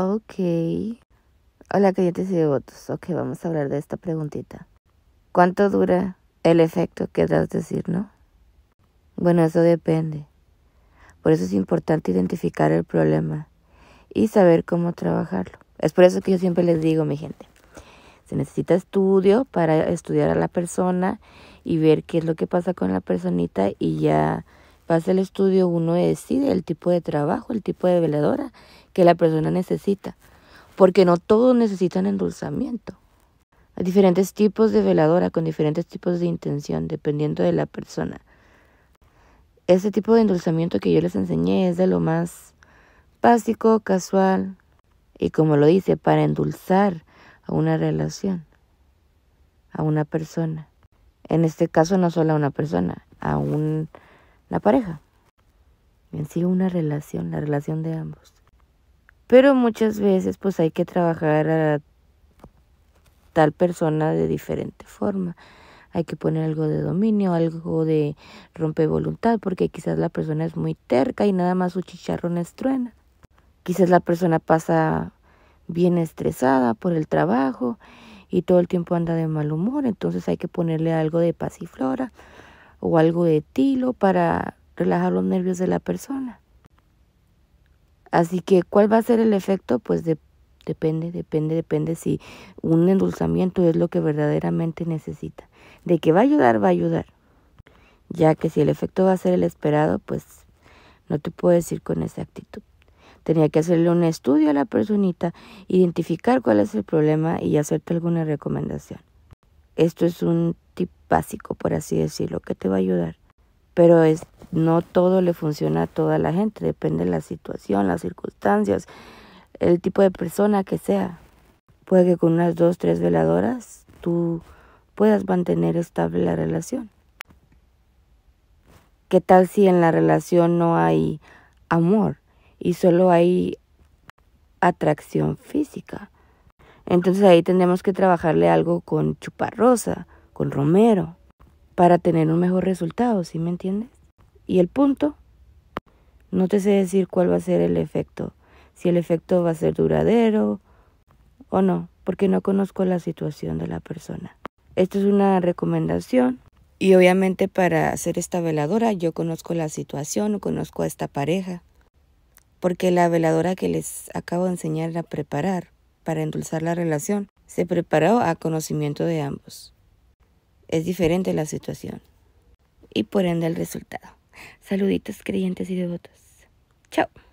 Ok. Hola, clientes y devotos. Ok, vamos a hablar de esta preguntita. ¿Cuánto dura el efecto? das decir, ¿no? Bueno, eso depende. Por eso es importante identificar el problema y saber cómo trabajarlo. Es por eso que yo siempre les digo, mi gente, se necesita estudio para estudiar a la persona y ver qué es lo que pasa con la personita y ya Pasa el estudio, uno decide el tipo de trabajo, el tipo de veladora que la persona necesita, porque no todos necesitan endulzamiento. Hay diferentes tipos de veladora con diferentes tipos de intención, dependiendo de la persona. Ese tipo de endulzamiento que yo les enseñé es de lo más básico, casual y como lo dice, para endulzar a una relación, a una persona. En este caso no solo a una persona, a un la pareja, en sí una relación, la relación de ambos. Pero muchas veces pues hay que trabajar a tal persona de diferente forma. Hay que poner algo de dominio, algo de rompe voluntad, porque quizás la persona es muy terca y nada más su chicharrón estruena. Quizás la persona pasa bien estresada por el trabajo y todo el tiempo anda de mal humor, entonces hay que ponerle algo de pasiflora o algo de tilo para relajar los nervios de la persona. Así que, ¿cuál va a ser el efecto? Pues depende, depende, depende si un endulzamiento es lo que verdaderamente necesita. De que va a ayudar, va a ayudar. Ya que si el efecto va a ser el esperado, pues no te puedo decir con esa actitud. Tenía que hacerle un estudio a la personita, identificar cuál es el problema y hacerte alguna recomendación. Esto es un tipo básico, por así decirlo, que te va a ayudar. Pero es, no todo le funciona a toda la gente, depende de la situación, las circunstancias, el tipo de persona que sea. Puede que con unas dos, tres veladoras tú puedas mantener estable la relación. ¿Qué tal si en la relación no hay amor y solo hay atracción física? Entonces ahí tenemos que trabajarle algo con chuparrosa con romero, para tener un mejor resultado, ¿sí me entiendes? Y el punto, no te sé decir cuál va a ser el efecto, si el efecto va a ser duradero o no, porque no conozco la situación de la persona. Esto es una recomendación y obviamente para hacer esta veladora yo conozco la situación, conozco a esta pareja, porque la veladora que les acabo de enseñar a preparar para endulzar la relación se preparó a conocimiento de ambos es diferente la situación y por ende el resultado. Saluditos creyentes y devotos. Chao.